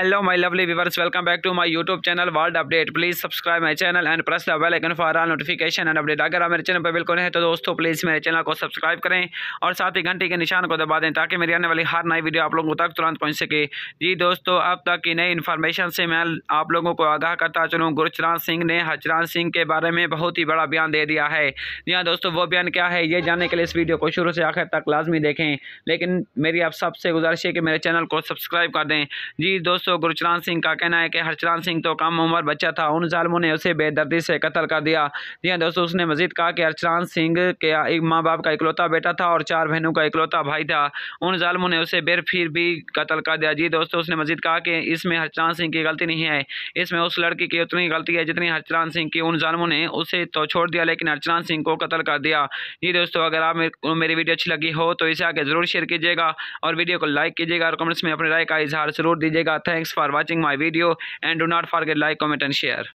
Hello my lovely viewers welcome back to my YouTube channel world update please subscribe my channel and press the bell icon for all notification and update अगर आप मेरे channel पर बिल्कुल हैं तो दोस्तों please मेरे channel को सब्सक्राइब करें और साथ ही घंटे के निशान को दबा दें ताकि मेरी आने वाली हर नई वीडियो आप लोगों तक तुरंत पहुँच सके जी दोस्तों अब तक की नई इन्फॉर्मेशन से मैं आप लोगों को आगाह करता चलूँ गुरचराज सिंह ने हजराज सिंह के बारे में बहुत ही बड़ा बयान दे दिया है जी हाँ दोस्तों वो बयान क्या है ये जानने के लिए इस वीडियो को शुरू से आखिर तक लाजमी देखें लेकिन मेरी आप सबसे गुजारिश है कि मेरे चैनल को सब्सक्राइब कर दें जी दोस्तों सो गुरचरान सिंह का कहना है कि हरचरान सिंह तो कम उम्र बच्चा था उन जालमों ने उसे बेदर्दी से कत्ल कर दिया जी हाँ दोस्तों उसने मजीद कहा कि हरचरान सिंह के एक माँ बाप का इकलौता बेटा था और चार बहनों का इकलौता भाई था उन जालमों ने उसे बेर फिर भी कत्ल कर दिया जी दोस्तों उसने मजीद कहा कि इसमें हरचरान सिंह की गलती नहीं है इसमें उस लड़की की उतनी गलती है जितनी हरचरान सिंह की उन जालमों ने उसे तो छोड़ दिया लेकिन हरचरान सिंह को कत्ल कर दिया जी दोस्तों अगर आप मेरी वीडियो अच्छी लगी हो तो इसे आगे ज़रूर शेयर कीजिएगा और वीडियो को लाइक कीजिएगा और कमेंट्स में अपनी राय का इजहार जरूर दीजिएगा thank Thanks for watching my video and do not forget like, comment and share.